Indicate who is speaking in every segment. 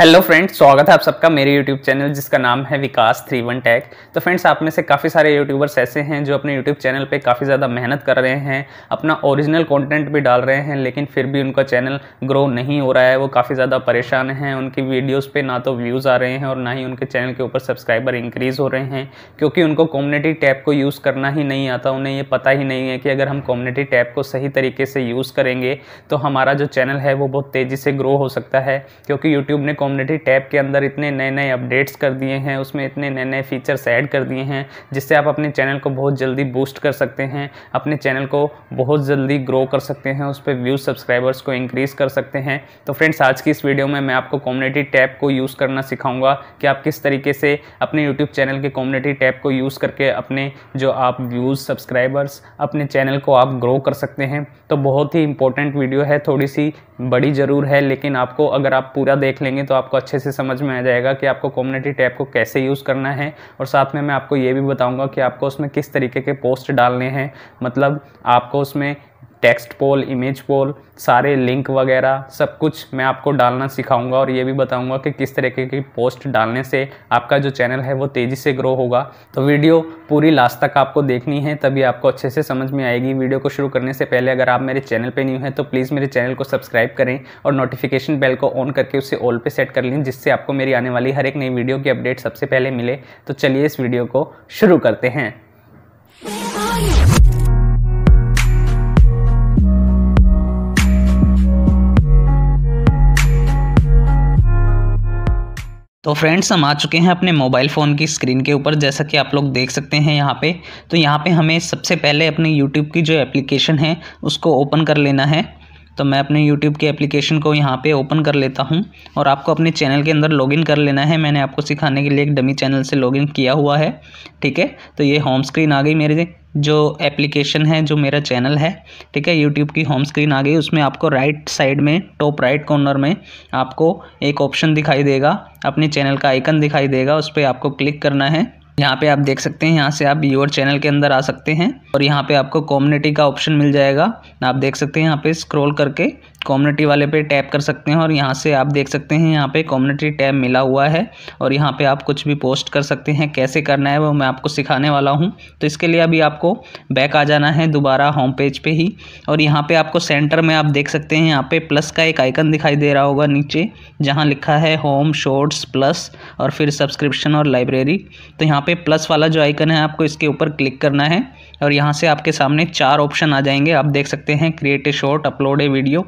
Speaker 1: hello friends स्वागत है आप सबका मेरे यूट्यूब चैनल जिसका नाम है विकास थ्री वन टैग तो फ्रेंड्स आप में से काफ़ी सारे यूट्यूबर्स ऐसे हैं जो अपने यूट्यूब चैनल पे काफ़ी ज़्यादा मेहनत कर रहे हैं अपना ओरिजिनल कंटेंट भी डाल रहे हैं लेकिन फिर भी उनका चैनल ग्रो नहीं हो रहा है वो काफ़ी ज़्यादा परेशान हैं उनकी वीडियोज़ पर ना तो व्यूज़ आ रहे हैं और ना ही उनके चैनल के ऊपर सब्सक्राइबर इंक्रीज़ हो रहे हैं क्योंकि उनको कम्युनिटी टैप को यूज़ करना ही नहीं आता उन्हें ये पता ही नहीं है कि अगर हम कम्युनिटी टैप को सही तरीके से यूज़ करेंगे तो हमारा जो चैनल है वो बहुत तेज़ी से ग्रो हो सकता है क्योंकि यूट्यूब ने कम्युनिटी टैब के अंदर इतने नए नए अपडेट्स कर दिए हैं उसमें इतने नए नए फीचर्स ऐड कर दिए हैं जिससे आप अपने चैनल को बहुत जल्दी बूस्ट कर सकते हैं अपने चैनल को बहुत जल्दी ग्रो कर सकते हैं उस पर व्यूज़ सब्सक्राइबर्स को इंक्रीज़ कर सकते हैं तो फ्रेंड्स आज की इस वीडियो में मैं आपको कम्युनिटी टैब को यूज़ करना सिखाऊंगा कि आप किस तरीके से अपने यूट्यूब चैनल के कम्युनिटी टैब को यूज़ करके अपने जो आप व्यूज़ सब्सक्राइबर्स अपने चैनल को आप ग्रो कर सकते हैं तो बहुत ही इंपॉर्टेंट वीडियो है थोड़ी सी बड़ी ज़रूर है लेकिन आपको अगर आप पूरा देख लेंगे तो आपको अच्छे से समझ में आ जाएगा कि आपको कम्युनिटी टैब को कैसे यूज़ करना है और साथ में मैं आपको ये भी बताऊँगा कि आपको उसमें किस तरीके के पोस्ट डालने हैं मतलब आपको उसमें टेक्स्ट पोल इमेज पोल सारे लिंक वगैरह सब कुछ मैं आपको डालना सिखाऊंगा और ये भी बताऊंगा कि किस तरीके की पोस्ट डालने से आपका जो चैनल है वो तेज़ी से ग्रो होगा तो वीडियो पूरी लास्ट तक आपको देखनी है तभी आपको अच्छे से समझ में आएगी वीडियो को शुरू करने से पहले अगर आप मेरे चैनल पर न्यू हैं तो प्लीज़ मेरे चैनल को सब्सक्राइब करें और नोटिफिकेशन बेल को ऑन करके उसे ऑल पर सेट कर लें जिससे आपको मेरी आने वाली हर एक नई वीडियो की अपडेट सबसे पहले मिले तो चलिए इस वीडियो को शुरू करते हैं
Speaker 2: तो फ्रेंड्स हम आ चुके हैं अपने मोबाइल फ़ोन की स्क्रीन के ऊपर जैसा कि आप लोग देख सकते हैं यहाँ पे तो यहाँ पे हमें सबसे पहले अपने यूट्यूब की जो एप्लीकेशन है उसको ओपन कर लेना है तो मैं अपने यूट्यूब की एप्लीकेशन को यहाँ पे ओपन कर लेता हूँ और आपको अपने चैनल के अंदर लॉगिन कर लेना है मैंने आपको सिखाने के लिए एक डमी चैनल से लॉगिन किया हुआ है ठीक है तो ये होम स्क्रीन आ गई मेरे जो एप्लीकेशन है जो मेरा चैनल है ठीक है यूट्यूब की होम स्क्रीन आ गई उसमें आपको राइट साइड में टॉप राइट कॉर्नर में आपको एक ऑप्शन दिखाई देगा अपने चैनल का आइकन दिखाई देगा उस पर आपको क्लिक करना है यहाँ पे आप देख सकते हैं यहाँ से आप योर चैनल के अंदर आ सकते हैं और यहाँ पे आपको कम्युनिटी का ऑप्शन मिल जाएगा आप देख सकते हैं यहाँ पे स्क्रॉल करके कम्युनिटी वाले पे टैप कर सकते हैं और यहाँ से आप देख सकते हैं यहाँ पे कम्युनिटी टैब मिला हुआ है और यहाँ पे आप कुछ भी पोस्ट कर सकते हैं कैसे करना है वो मैं आपको सिखाने वाला हूँ तो इसके लिए अभी आपको बैक आ जाना है दोबारा होम पेज पे ही और यहाँ पे आपको सेंटर में आप देख सकते हैं यहाँ पे प्लस का एक आइकन दिखाई दे रहा होगा नीचे जहाँ लिखा है होम शॉर्ट्स प्लस और फिर सब्सक्रिप्शन और लाइब्रेरी तो यहाँ पर प्लस वाला जो आइकन है आपको इसके ऊपर क्लिक करना है और यहाँ से आपके सामने चार ऑप्शन आ जाएंगे आप देख सकते हैं create a short upload a video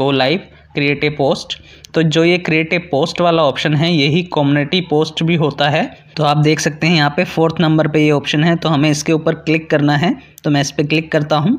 Speaker 2: go live create a post तो जो ये क्रिएट ए पोस्ट वाला ऑप्शन है यही कम्युनिटी पोस्ट भी होता है तो आप देख सकते हैं यहाँ पे फोर्थ नंबर पे ये ऑप्शन है तो हमें इसके ऊपर क्लिक करना है तो मैं इस पर क्लिक करता हूँ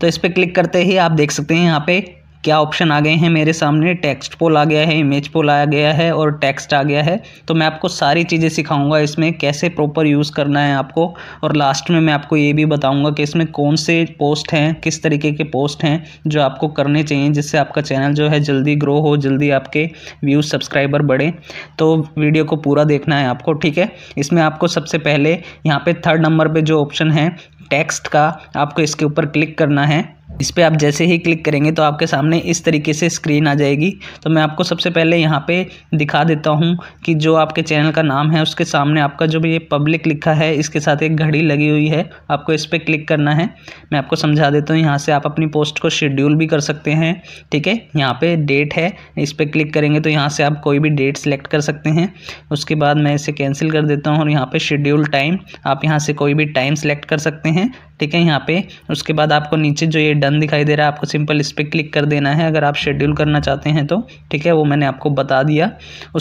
Speaker 2: तो इस पर क्लिक करते ही आप देख सकते हैं यहाँ पे क्या ऑप्शन आ गए हैं मेरे सामने टेक्स्ट पोल आ गया है इमेज पोल आ गया है और टेक्स्ट आ गया है तो मैं आपको सारी चीज़ें सिखाऊंगा इसमें कैसे प्रॉपर यूज़ करना है आपको और लास्ट में मैं आपको ये भी बताऊंगा कि इसमें कौन से पोस्ट हैं किस तरीके के पोस्ट हैं जो आपको करने चाहिए जिससे आपका चैनल जो है जल्दी ग्रो हो जल्दी आपके व्यूज़ सब्सक्राइबर बढ़े तो वीडियो को पूरा देखना है आपको ठीक है इसमें आपको सबसे पहले यहाँ पर थर्ड नंबर पर जो ऑप्शन है टेक्स्ट का आपको इसके ऊपर क्लिक करना है इस पर आप जैसे ही क्लिक करेंगे तो आपके सामने इस तरीके से स्क्रीन आ जाएगी तो मैं आपको सबसे पहले यहाँ पे दिखा देता हूँ कि जो आपके चैनल का नाम है उसके सामने आपका जो भी ये पब्लिक लिखा है इसके साथ एक घड़ी लगी हुई है आपको इस पर क्लिक करना है मैं आपको समझा देता हूँ यहाँ से आप अपनी पोस्ट को शेड्यूल भी कर सकते हैं ठीक है यहाँ पर डेट है इस पर क्लिक करेंगे तो यहाँ से आप कोई भी डेट सेलेक्ट कर सकते हैं उसके बाद मैं इसे कैंसिल कर देता हूँ और यहाँ पर शेड्यूल टाइम आप यहाँ से कोई भी टाइम सेलेक्ट कर सकते हैं ठीक है यहाँ पर उसके बाद आपको नीचे जो ये डन दिखाई दे रहा है आपको सिंपल इस पर क्लिक कर देना है अगर आप शेड्यूल करना चाहते हैं तो ठीक है वो मैंने आपको बता दिया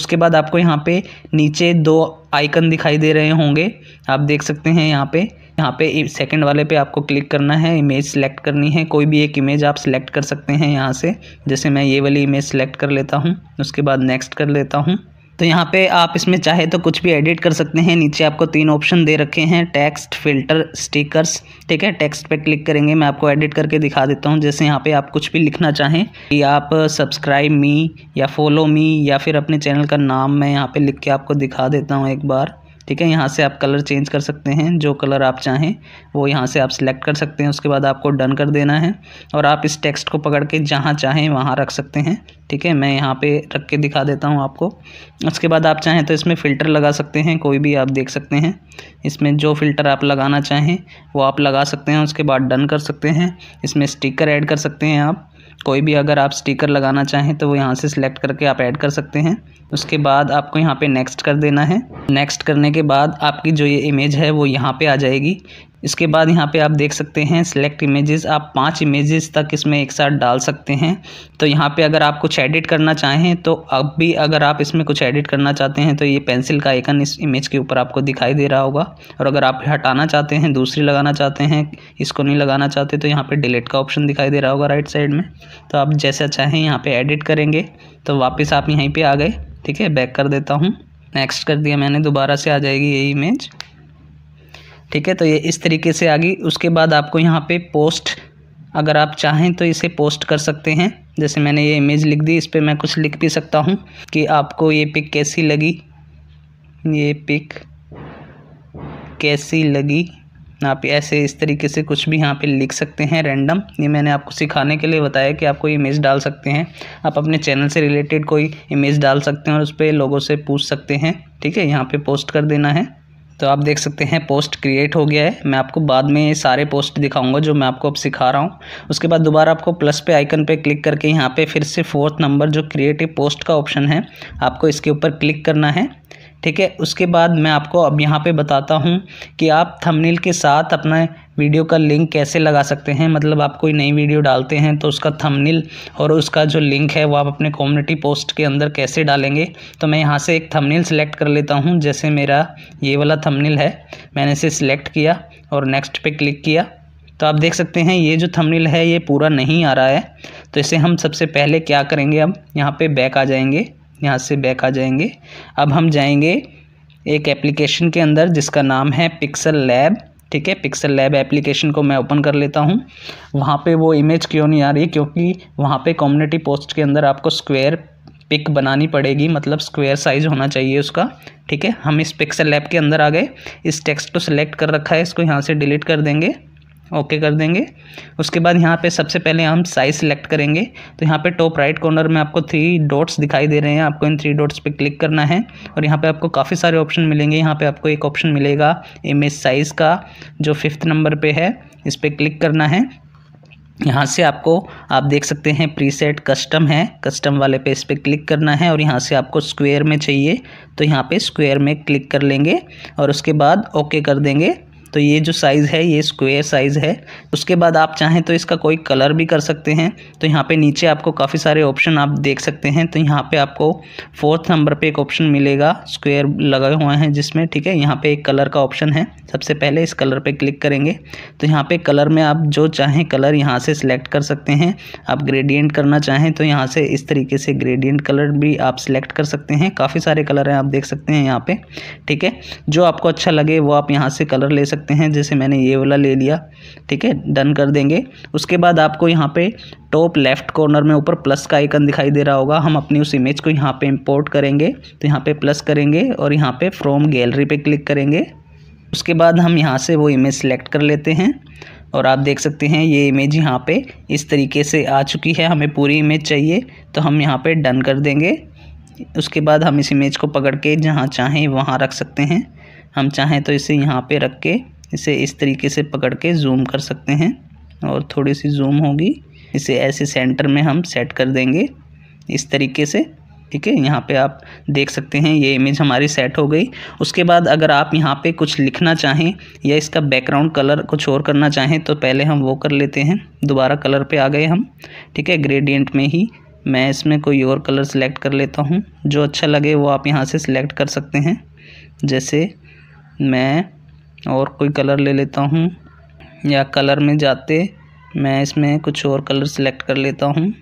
Speaker 2: उसके बाद आपको यहाँ पे नीचे दो आइकन दिखाई दे रहे होंगे आप देख सकते हैं यहाँ पे यहाँ पे सेकंड वाले पे आपको क्लिक करना है इमेज सेलेक्ट करनी है कोई भी एक इमेज आप सेलेक्ट कर सकते हैं यहाँ से जैसे मैं ये वाली इमेज सेलेक्ट कर लेता हूँ उसके बाद नेक्स्ट कर लेता हूँ तो यहाँ पे आप इसमें चाहे तो कुछ भी एडिट कर सकते हैं नीचे आपको तीन ऑप्शन दे रखे हैं टेक्स्ट फिल्टर स्टिकर्स ठीक है टेक्स्ट पे क्लिक करेंगे मैं आपको एडिट करके दिखा देता हूँ जैसे यहाँ पे आप कुछ भी लिखना चाहें कि आप सब्सक्राइब मी या फॉलो मी या फिर अपने चैनल का नाम मैं यहाँ पे लिख के आपको दिखा देता हूँ एक बार ठीक है यहाँ से आप कलर चेंज कर सकते हैं जो कलर आप चाहें वो यहाँ से आप सिलेक्ट कर सकते हैं उसके बाद आपको डन कर देना है और आप इस टेक्स्ट को पकड़ के जहाँ चाहें वहाँ रख सकते हैं ठीक है मैं यहाँ पे रख के दिखा देता हूँ आपको उसके बाद आप चाहें तो इसमें फ़िल्टर लगा सकते हैं कोई भी आप देख सकते हैं इसमें जो फ़िल्टर आप लगाना चाहें वो आप लगा सकते हैं उसके बाद डन कर सकते हैं इसमें स्टिकर ऐड कर सकते हैं आप कोई भी अगर आप स्टिकर लगाना चाहें तो वो यहाँ से सिलेक्ट करके आप ऐड कर सकते हैं उसके बाद आपको यहाँ पे नेक्स्ट कर देना है नेक्स्ट करने के बाद आपकी जो ये इमेज है वो यहाँ पे आ जाएगी इसके बाद यहाँ पे आप देख सकते हैं सिलेक्ट इमेजेस आप पांच इमेजेस तक इसमें एक साथ डाल सकते हैं तो यहाँ पे अगर आप कुछ एडिट करना चाहें तो अब भी अगर आप इसमें कुछ एडिट करना चाहते हैं तो ये पेंसिल का आइकन इस इमेज के ऊपर आपको दिखाई दे रहा होगा और अगर आप हटाना चाहते हैं दूसरी लगाना चाहते हैं इसको नहीं लगाना चाहते तो यहाँ पर डिलीट का ऑप्शन दिखाई दे रहा होगा राइट साइड में तो आप जैसा चाहें यहाँ पर एडिट करेंगे तो वापस आप यहीं पर आ गए ठीक है बैक कर देता हूँ नेक्स्ट कर दिया मैंने दोबारा से आ जाएगी ये इमेज ठीक है तो ये इस तरीके से आ गई उसके बाद आपको यहाँ पे पोस्ट अगर आप चाहें तो इसे पोस्ट कर सकते हैं जैसे मैंने ये इमेज लिख दी इस पर मैं कुछ लिख भी सकता हूँ कि आपको ये पिक कैसी लगी ये पिक कैसी लगी आप ऐसे इस तरीके से कुछ भी यहाँ पे लिख सकते हैं रैंडम ये मैंने आपको सिखाने के लिए बताया कि आप कोई इमेज डाल सकते हैं आप अपने चैनल से रिलेटेड कोई इमेज डाल सकते हैं और उस पर लोगों से पूछ सकते हैं ठीक है यहाँ पे पोस्ट कर देना है तो आप देख सकते हैं पोस्ट क्रिएट हो गया है मैं आपको बाद में सारे पोस्ट दिखाऊंगा जो मैं आपको अब सिखा रहा हूँ उसके बाद दोबारा आपको प्लस पे आइकन पे क्लिक करके यहाँ पे फिर से फोर्थ नंबर जो क्रिएटिव पोस्ट का ऑप्शन है आपको इसके ऊपर क्लिक करना है ठीक है उसके बाद मैं आपको अब यहाँ पे बताता हूँ कि आप थंबनेल के साथ अपना वीडियो का लिंक कैसे लगा सकते हैं मतलब आप कोई नई वीडियो डालते हैं तो उसका थंबनेल और उसका जो लिंक है वो आप अपने कम्युनिटी पोस्ट के अंदर कैसे डालेंगे तो मैं यहाँ से एक थंबनेल सेलेक्ट कर लेता हूँ जैसे मेरा ये वाला थंबनेल है मैंने इसे सिलेक्ट किया और नेक्स्ट पे क्लिक किया तो आप देख सकते हैं ये जो थंबनेल है ये पूरा नहीं आ रहा है तो इसे हम सबसे पहले क्या करेंगे अब यहाँ पर बैक आ जाएंगे यहाँ से बैक आ जाएंगे अब हम जाएँगे एक एप्लीकेशन के अंदर जिसका नाम है पिक्सल लैब ठीक है पिक्सल लैब एप्लीकेशन को मैं ओपन कर लेता हूँ वहाँ पे वो इमेज क्यों नहीं आ रही क्योंकि वहाँ पे कम्युनिटी पोस्ट के अंदर आपको स्क्वायर पिक बनानी पड़ेगी मतलब स्क्वायर साइज़ होना चाहिए उसका ठीक है हम इस पिक्सल लैब के अंदर आ गए इस टेक्स्ट को सिलेक्ट कर रखा है इसको यहाँ से डिलीट कर देंगे ओके कर देंगे उसके बाद यहाँ पे सबसे पहले हम साइज सेलेक्ट करेंगे तो यहाँ पे टॉप राइट कॉर्नर में आपको थ्री डॉट्स दिखाई दे रहे हैं आपको इन थ्री डॉट्स पे क्लिक करना है और यहाँ पे आपको काफ़ी सारे ऑप्शन मिलेंगे यहाँ पे आपको एक ऑप्शन मिलेगा इमेज साइज़ का जो फिफ्थ नंबर पर है इस पर क्लिक करना है यहाँ से आपको आप देख सकते हैं प्रीसेट कस्टम है कस्टम वाले पे इस पर क्लिक करना है और यहाँ से आपको स्क्वायर में चाहिए तो यहाँ पे स्क्वायर में क्लिक कर लेंगे और उसके बाद ओके कर देंगे तो ये जो साइज़ है ये स्क्वेयर साइज़ है उसके बाद आप चाहें तो इसका कोई कलर भी कर सकते हैं तो यहाँ पे नीचे आपको काफ़ी सारे ऑप्शन आप देख सकते हैं तो यहाँ पे आपको फोर्थ नंबर पे एक ऑप्शन मिलेगा स्क्वेयर लगाए हुए हैं जिसमें ठीक है यहाँ पे एक कलर का ऑप्शन है सबसे पहले इस कलर पर क्लिक करेंगे तो यहाँ पर कलर में आप जो चाहें कलर यहाँ से सिलेक्ट कर सकते हैं आप ग्रेडियंट करना चाहें तो यहाँ से इस तरीके से ग्रेडियंट कलर भी आप सिलेक्ट कर सकते हैं काफ़ी सारे कलर हैं आप देख सकते हैं यहाँ पर ठीक है जो आपको अच्छा लगे वो आप यहाँ से कलर ले सकते सकते हैं जैसे मैंने ये वाला ले लिया ठीक है डन कर देंगे उसके बाद आपको यहाँ पे टॉप लेफ्ट कॉर्नर में ऊपर प्लस का आइकन दिखाई दे रहा होगा हम अपनी उस इमेज को यहाँ पे इंपोर्ट करेंगे तो यहाँ पे प्लस करेंगे और यहाँ पे फ्रॉम गैलरी पे क्लिक करेंगे उसके बाद हम यहाँ से वो इमेज सेलेक्ट कर लेते हैं और आप देख सकते हैं ये इमेज यहाँ पर इस तरीके से आ चुकी है हमें पूरी इमेज चाहिए तो हम यहाँ पर डन कर देंगे उसके बाद हम इस इमेज को पकड़ के जहाँ चाहें वहाँ रख सकते हैं हम चाहें तो इसे यहाँ पे रख के इसे इस तरीके से पकड़ के जूम कर सकते हैं और थोड़ी सी जूम होगी इसे ऐसे सेंटर में हम सेट कर देंगे इस तरीके से ठीक है यहाँ पे आप देख सकते हैं ये इमेज हमारी सेट हो गई उसके बाद अगर आप यहाँ पे कुछ लिखना चाहें या इसका बैकग्राउंड कलर कुछ और करना चाहें तो पहले हम वो कर लेते हैं दोबारा कलर पे आ गए हम ठीक है ग्रेडियंट में ही मैं इसमें कोई और कलर सेलेक्ट कर लेता हूँ जो अच्छा लगे वो आप यहाँ से सिलेक्ट कर सकते हैं जैसे मैं और कोई कलर ले लेता हूँ या कलर में जाते मैं इसमें कुछ और कलर सेलेक्ट कर लेता हूँ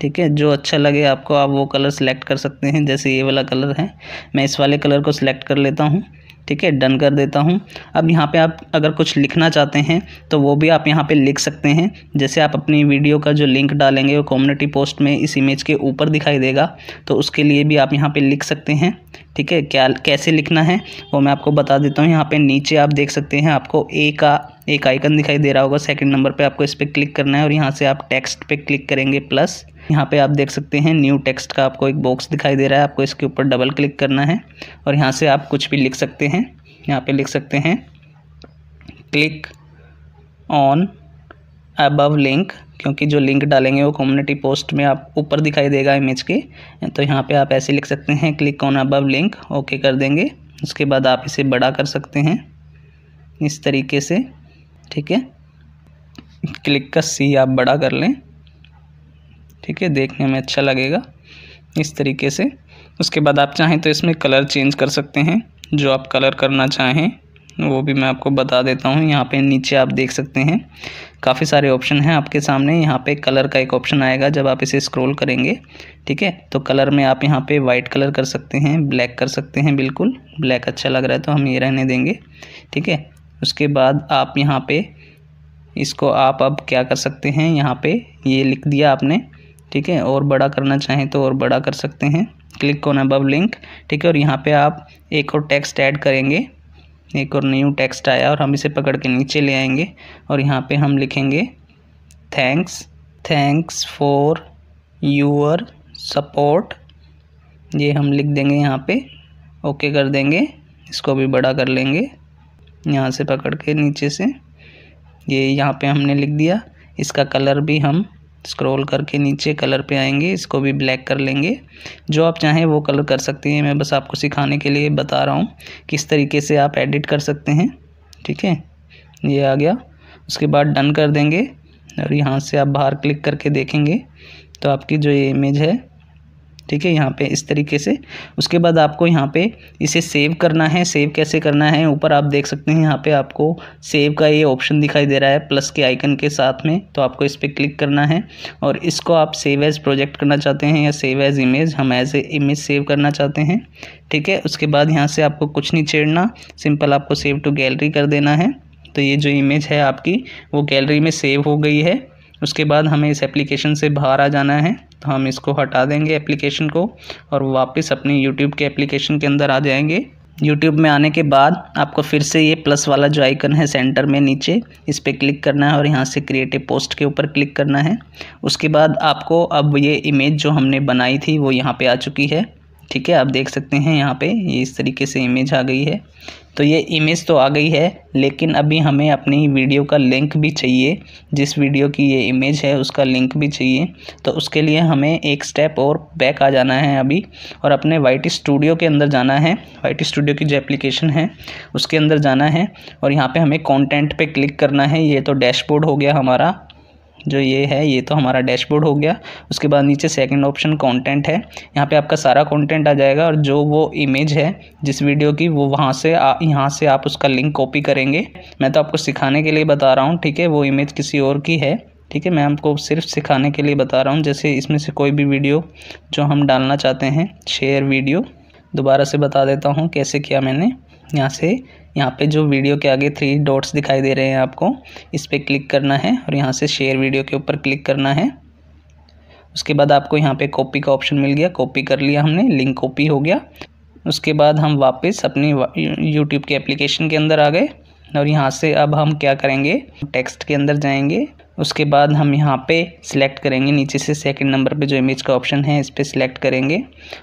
Speaker 2: ठीक है जो अच्छा लगे आपको आप वो कलर सेलेक्ट कर सकते हैं जैसे ये वाला कलर है मैं इस वाले कलर को सिलेक्ट कर लेता हूँ ठीक है डन कर देता हूँ अब यहाँ पे आप अगर कुछ लिखना चाहते हैं तो वो भी आप यहाँ पे लिख सकते हैं जैसे आप अपनी वीडियो का जो लिंक डालेंगे वो कम्युनिटी पोस्ट में इस इमेज के ऊपर दिखाई देगा तो उसके लिए भी आप यहाँ पे लिख सकते हैं ठीक है क्या कैसे लिखना है वो मैं आपको बता देता हूँ यहाँ पे नीचे आप देख सकते हैं आपको ए का एक आइकन दिखाई दे रहा होगा सेकंड नंबर पे आपको इस पर क्लिक करना है और यहाँ से आप टेक्स्ट पे क्लिक करेंगे प्लस यहाँ पे आप देख सकते हैं न्यू टेक्स्ट का आपको एक बॉक्स दिखाई दे रहा है आपको इसके ऊपर डबल क्लिक करना है और यहाँ से आप कुछ भी लिख सकते हैं यहाँ पर लिख सकते हैं क्लिक ऑन अबव लिंक क्योंकि जो लिंक डालेंगे वो कम्युनिटी पोस्ट में आप ऊपर दिखाई देगा इमेज के तो यहाँ पे आप ऐसे लिख सकते हैं click on above link okay कर देंगे उसके बाद आप इसे बड़ा कर सकते हैं इस तरीके से ठीक है क्लिक का सी आप बड़ा कर लें ठीक है देखने में अच्छा लगेगा इस तरीके से उसके बाद आप चाहें तो इसमें कलर चेंज कर सकते हैं जो आप कलर करना चाहें वो भी मैं आपको बता देता हूँ यहाँ पे नीचे आप देख सकते हैं काफ़ी सारे ऑप्शन हैं आपके सामने यहाँ पे कलर का एक ऑप्शन आएगा जब आप इसे स्क्रॉल करेंगे ठीक है तो कलर में आप यहाँ पे वाइट कलर कर सकते हैं ब्लैक कर सकते हैं बिल्कुल ब्लैक अच्छा लग रहा है तो हम ये रहने देंगे ठीक है उसके बाद आप यहाँ पर इसको आप अब क्या कर सकते हैं यहाँ पर ये लिख दिया आपने ठीक है और बड़ा करना चाहें तो और बड़ा कर सकते हैं क्लिक ऑन अब लिंक ठीक है और यहाँ पे आप एक और टेक्स्ट ऐड करेंगे एक और न्यू टेक्स्ट आया और हम इसे पकड़ के नीचे ले आएंगे और यहाँ पे हम लिखेंगे thanks thanks for your support ये हम लिख देंगे यहाँ पे ओके कर देंगे इसको भी बड़ा कर लेंगे यहाँ से पकड़ के नीचे से ये यहाँ पे हमने लिख दिया इसका कलर भी हम स्क्रॉल करके नीचे कलर पे आएंगे इसको भी ब्लैक कर लेंगे जो आप चाहें वो कलर कर सकते हैं मैं बस आपको सिखाने के लिए बता रहा हूँ किस तरीके से आप एडिट कर सकते हैं ठीक है ये आ गया उसके बाद डन कर देंगे और यहाँ से आप बाहर क्लिक करके देखेंगे तो आपकी जो ये इमेज है ठीक है यहाँ पे इस तरीके से उसके बाद आपको यहाँ पे इसे सेव करना है सेव कैसे करना है ऊपर आप देख सकते हैं यहाँ पे आपको सेव का ये ऑप्शन दिखाई दे रहा है प्लस के आइकन के साथ में तो आपको इस पर क्लिक करना है और इसको आप सेव एज प्रोजेक्ट करना चाहते हैं या सेव एज इमेज हम एज ए इमेज सेव करना चाहते हैं ठीक है उसके बाद यहाँ से आपको कुछ नहीं छेड़ना सिंपल आपको सेव टू गैलरी कर देना है तो ये जो इमेज है आपकी वो गैलरी में सेव हो गई है उसके बाद हमें इस एप्लीकेशन से बाहर आ जाना है तो हम इसको हटा देंगे एप्लीकेशन को और वापस अपने यूट्यूब के एप्लीकेशन के अंदर आ जाएंगे यूट्यूब में आने के बाद आपको फिर से ये प्लस वाला जो आइकन है सेंटर में नीचे इस पर क्लिक करना है और यहाँ से क्रिएटिव पोस्ट के ऊपर क्लिक करना है उसके बाद आपको अब ये इमेज जो हमने बनाई थी वो यहाँ पे आ चुकी है ठीक है आप देख सकते हैं यहाँ पे ये इस तरीके से इमेज आ गई है तो ये इमेज तो आ गई है लेकिन अभी हमें अपनी वीडियो का लिंक भी चाहिए जिस वीडियो की ये इमेज है उसका लिंक भी चाहिए तो उसके लिए हमें एक स्टेप और बैक आ जाना है अभी और अपने वाइट स्टूडियो के अंदर जाना है वाइट स्टूडियो की जो एप्लीकेशन है उसके अंदर जाना है और यहाँ पर हमें कॉन्टेंट पे क्लिक करना है ये तो डैशबोर्ड हो गया हमारा जो ये है ये तो हमारा डैशबोर्ड हो गया उसके बाद नीचे सेकंड ऑप्शन कंटेंट है यहाँ पे आपका सारा कंटेंट आ जाएगा और जो वो इमेज है जिस वीडियो की वो वहाँ से यहाँ से आप उसका लिंक कॉपी करेंगे मैं तो आपको सिखाने के लिए बता रहा हूँ ठीक है वो इमेज किसी और की है ठीक है मैं आपको सिर्फ सिखाने के लिए बता रहा हूँ जैसे इसमें से कोई भी वीडियो जो हम डालना चाहते हैं शेयर वीडियो दोबारा से बता देता हूँ कैसे किया मैंने यहाँ से यहाँ पे जो वीडियो के आगे थ्री डॉट्स दिखाई दे रहे हैं आपको इस पर क्लिक करना है और यहाँ से शेयर वीडियो के ऊपर क्लिक करना है उसके बाद आपको यहाँ पे कॉपी का ऑप्शन मिल गया कॉपी कर लिया हमने लिंक कॉपी हो गया उसके बाद हम वापस अपनी यूट्यूब के एप्लीकेशन के अंदर आ गए और यहाँ से अब हम क्या करेंगे टेक्स्ट के अंदर जाएंगे उसके बाद हम यहाँ पे सिलेक्ट करेंगे नीचे से सेकंड नंबर पे जो इमेज का ऑप्शन है इस पर सिलेक्ट करेंगे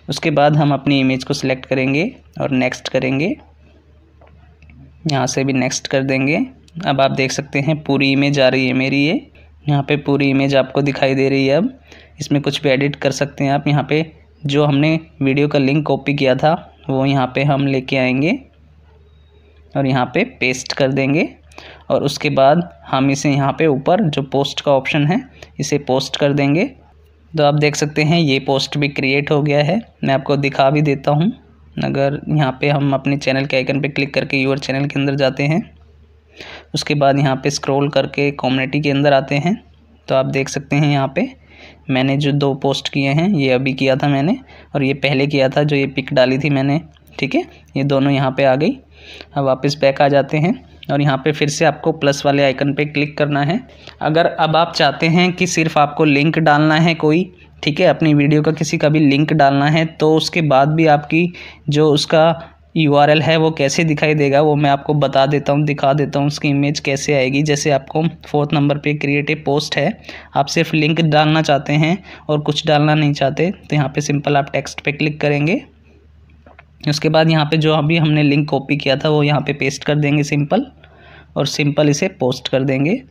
Speaker 2: उसके बाद हम अपनी इमेज को सिलेक्ट करेंगे और नेक्स्ट करेंगे यहाँ से भी नेक्स्ट कर देंगे अब आप देख सकते हैं पूरी इमेज आ रही है मेरी ये यहाँ पे पूरी इमेज आपको दिखाई दे रही है अब इसमें कुछ भी एडिट कर सकते हैं आप यहाँ पे जो हमने वीडियो का लिंक कॉपी किया था वो यहाँ पे हम लेके आएंगे और यहाँ पे पेस्ट कर देंगे और उसके बाद हम इसे यहाँ पे ऊपर जो पोस्ट का ऑप्शन है इसे पोस्ट कर देंगे तो आप देख सकते हैं ये पोस्ट भी क्रिएट हो गया है मैं आपको दिखा भी देता हूँ अगर यहाँ पे हम अपने चैनल के आइकन पे क्लिक करके यूर चैनल के अंदर जाते हैं उसके बाद यहाँ पे स्क्रॉल करके कम्युनिटी के अंदर आते हैं तो आप देख सकते हैं यहाँ पे मैंने जो दो पोस्ट किए हैं ये अभी किया था मैंने और ये पहले किया था जो ये पिक डाली थी मैंने ठीक है ये दोनों यहाँ पर आ गई अब वापस बैक आ जाते हैं और यहाँ पे फिर से आपको प्लस वाले आइकन पे क्लिक करना है अगर अब आप चाहते हैं कि सिर्फ आपको लिंक डालना है कोई ठीक है अपनी वीडियो का किसी का भी लिंक डालना है तो उसके बाद भी आपकी जो उसका यू है वो कैसे दिखाई देगा वो मैं आपको बता देता हूँ दिखा देता हूँ उसकी इमेज कैसे आएगी जैसे आपको फोर्थ नंबर पे क्रिएटिव पोस्ट है आप सिर्फ लिंक डालना चाहते हैं और कुछ डालना नहीं चाहते तो यहाँ पे सिंपल आप टेक्स्ट पे क्लिक करेंगे उसके बाद यहाँ पे जो अभी हमने लिंक कॉपी किया था वो यहाँ पे पेस्ट कर देंगे सिंपल और सिंपल इसे पोस्ट कर देंगे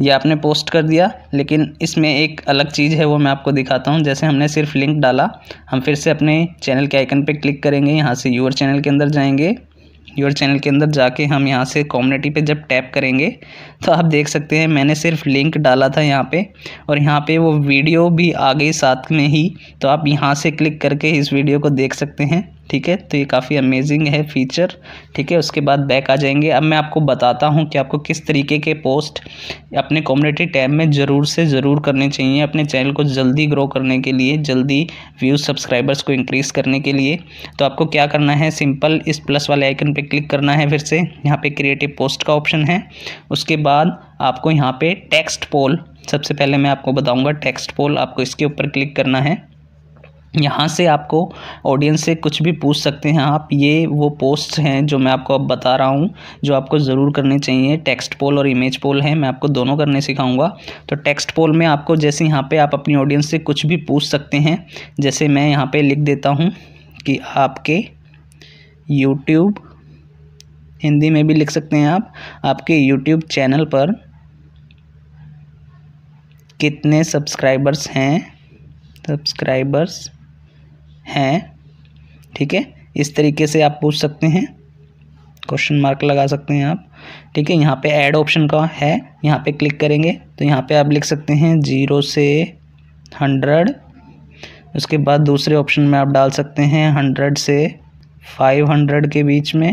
Speaker 2: ये आपने पोस्ट कर दिया लेकिन इसमें एक अलग चीज़ है वो मैं आपको दिखाता हूँ जैसे हमने सिर्फ लिंक डाला हम फिर से अपने चैनल के आइकन पर क्लिक करेंगे यहाँ से यूर चैनल के अंदर जाएंगे यूर चैनल के अंदर जाके हम यहाँ से कम्युनिटी पे जब टैप करेंगे तो आप देख सकते हैं मैंने सिर्फ लिंक डाला था यहाँ पे और यहाँ पे वो वीडियो भी आ गई साथ में ही तो आप यहाँ से क्लिक करके इस वीडियो को देख सकते हैं ठीक है तो ये काफ़ी अमेजिंग है फीचर ठीक है उसके बाद बैक आ जाएंगे अब मैं आपको बताता हूँ कि आपको किस तरीके के पोस्ट अपने कम्युनिटी टैब में ज़रूर से ज़रूर करने चाहिए अपने चैनल को जल्दी ग्रो करने के लिए जल्दी व्यूज़ सब्सक्राइबर्स को इंक्रीज़ करने के लिए तो आपको क्या करना है सिंपल इस प्लस वाले आइकन पर क्लिक करना है फिर से यहाँ पर क्रिएटिव पोस्ट का ऑप्शन है उसके बाद आपको यहाँ पर टेक्स्ट पोल सबसे पहले मैं आपको बताऊँगा टेक्स्ट पोल आपको इसके ऊपर क्लिक करना है यहाँ से आपको ऑडियंस से कुछ भी पूछ सकते हैं आप ये वो पोस्ट हैं जो मैं आपको अब बता रहा हूँ जो आपको ज़रूर करने चाहिए टेक्स्ट पोल और इमेज पोल है मैं आपको दोनों करने सिखाऊंगा तो टेक्स्ट पोल में आपको जैसे यहाँ पे आप अपनी ऑडियंस से कुछ भी पूछ सकते हैं जैसे मैं यहाँ पे लिख देता हूँ कि आपके यूट्यूब हिंदी में भी लिख सकते हैं आप आपके यूट्यूब चैनल पर कितने सब्सक्राइबर्स हैं सब्सक्राइबर्स हैं ठीक है इस तरीके से आप पूछ सकते हैं क्वेश्चन मार्क लगा सकते हैं आप ठीक है यहाँ पे ऐड ऑप्शन का है यहाँ पे क्लिक करेंगे तो यहाँ पे आप लिख सकते हैं जीरो से हंड्रेड उसके बाद दूसरे ऑप्शन में आप डाल सकते हैं हंड्रेड से फाइव हंड्रेड के बीच में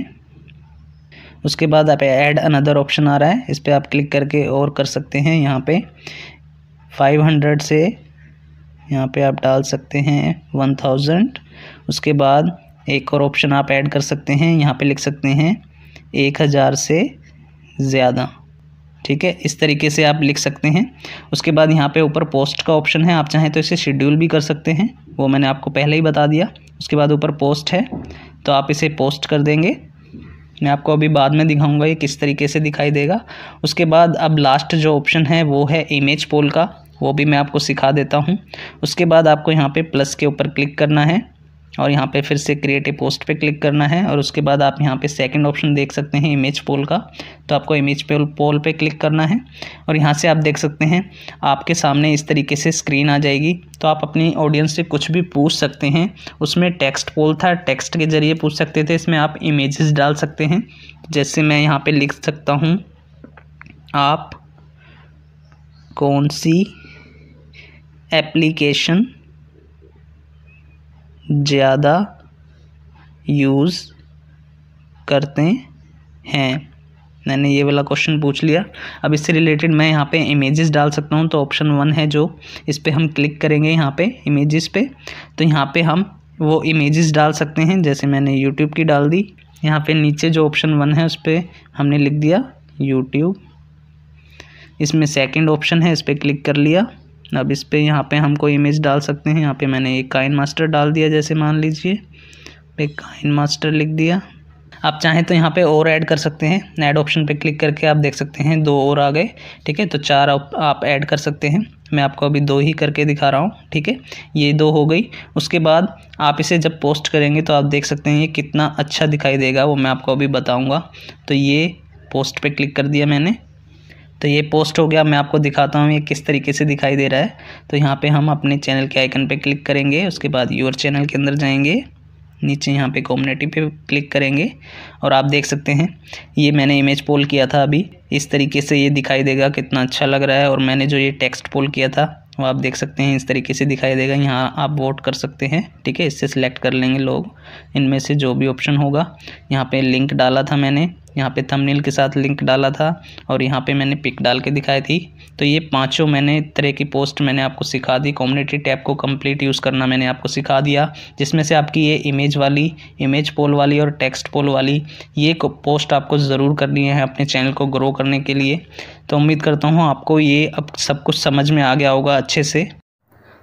Speaker 2: उसके बाद आप ऐड अनदर ऑप्शन आ रहा है इस पर आप क्लिक करके और कर सकते हैं यहाँ पर फाइव से यहाँ पे आप डाल सकते हैं वन थाउजेंड उसके बाद एक और ऑप्शन आप ऐड कर सकते हैं यहाँ पे लिख सकते हैं एक हज़ार से ज़्यादा ठीक है इस तरीके से आप लिख सकते हैं उसके बाद यहाँ पे ऊपर पोस्ट का ऑप्शन है आप चाहें तो इसे शेड्यूल भी कर सकते हैं वो मैंने आपको पहले ही बता दिया उसके बाद ऊपर पोस्ट है तो आप इसे पोस्ट कर देंगे मैं आपको अभी बाद में दिखाऊंगा ये किस तरीके से दिखाई देगा उसके बाद अब लास्ट जो ऑप्शन है वो है इमेज पोल का वो भी मैं आपको सिखा देता हूँ उसके बाद आपको यहाँ पे प्लस के ऊपर क्लिक करना है और यहाँ पे फिर से क्रिएटिव पोस्ट पे क्लिक करना है और उसके बाद आप यहाँ पे सेकंड ऑप्शन देख सकते हैं इमेज पोल का तो आपको इमेज पोल पोल पे क्लिक करना है और यहाँ से आप देख सकते हैं आपके सामने इस तरीके से स्क्रीन आ जाएगी तो आप अपनी ऑडियंस से कुछ भी पूछ सकते हैं उसमें टेक्स्ट पोल था टेक्स्ट के ज़रिए पूछ सकते थे इसमें आप इमेजेस डाल सकते हैं जैसे मैं यहाँ पर लिख सकता हूँ आप कौन सी एप्लीकेशन ज़्यादा यूज़ करते हैं मैंने ये वाला क्वेश्चन पूछ लिया अब इससे रिलेटेड मैं यहाँ पे इमेजेस डाल सकता हूँ तो ऑप्शन वन है जो इस पर हम क्लिक करेंगे यहाँ पे इमेजेस पे तो यहाँ पे हम वो इमेजेस डाल सकते हैं जैसे मैंने यूट्यूब की डाल दी यहाँ पे नीचे जो ऑप्शन वन है उस पर हमने लिख दिया यूट्यूब इसमें सेकेंड ऑप्शन है इस पर क्लिक कर लिया अब इस पर यहाँ पे हम कोई इमेज डाल सकते हैं यहाँ पे मैंने एक काइन मास्टर डाल दिया जैसे मान लीजिए एक काइन मास्टर लिख दिया आप चाहें तो यहाँ पे और ऐड कर सकते हैं ऐड ऑप्शन पे क्लिक करके आप देख सकते हैं दो और आ गए ठीक है तो चार आप ऐड कर सकते हैं मैं आपको अभी दो ही करके दिखा रहा हूँ ठीक है ये दो हो गई उसके बाद आप इसे जब पोस्ट करेंगे तो आप देख सकते हैं ये कितना अच्छा दिखाई देगा वो मैं आपको अभी बताऊँगा तो ये पोस्ट पर क्लिक कर दिया मैंने तो ये पोस्ट हो गया मैं आपको दिखाता हूँ ये किस तरीके से दिखाई दे रहा है तो यहाँ पे हम अपने चैनल के आइकन पे क्लिक करेंगे उसके बाद योर चैनल के अंदर जाएंगे नीचे यहाँ पे कम्युनिटी पे क्लिक करेंगे और आप देख सकते हैं ये मैंने इमेज पोल किया था अभी इस तरीके से ये दिखाई देगा कितना अच्छा लग रहा है और मैंने जो ये टेक्स्ट पोल किया था वो आप देख सकते हैं इस तरीके से दिखाई देगा यहाँ आप वोट कर सकते हैं ठीक है इससे सिलेक्ट कर लेंगे लोग इनमें से जो भी ऑप्शन होगा यहाँ पर लिंक डाला था मैंने यहाँ पे थंबनेल के साथ लिंक डाला था और यहाँ पे मैंने पिक डाल के दिखाई थी तो ये पांचों मैंने तरह की पोस्ट मैंने आपको सिखा दी कम्युनिटी टैब को कंप्लीट यूज़ करना मैंने आपको सिखा दिया जिसमें से आपकी ये इमेज वाली इमेज पोल वाली और टेक्स्ट पोल वाली ये पोस्ट आपको ज़रूर करनी है अपने चैनल को ग्रो करने के लिए तो उम्मीद करता हूँ आपको ये अब सब कुछ समझ में आ गया
Speaker 1: होगा अच्छे से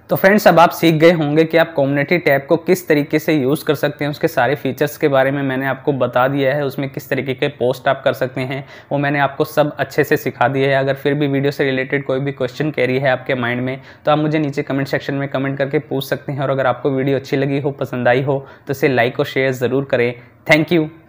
Speaker 1: तो फ्रेंड्स अब आप सीख गए होंगे कि आप कम्युनिटी टैब को किस तरीके से यूज़ कर सकते हैं उसके सारे फीचर्स के बारे में मैंने आपको बता दिया है उसमें किस तरीके के पोस्ट आप कर सकते हैं वो मैंने आपको सब अच्छे से सिखा दिया है अगर फिर भी वीडियो से रिलेटेड कोई भी क्वेश्चन कैरी है आपके माइंड में तो आप मुझे नीचे कमेंट सेक्शन में कमेंट करके पूछ सकते हैं और अगर आपको वीडियो अच्छी लगी हो पसंद आई हो तो इसे लाइक और शेयर ज़रूर करें थैंक यू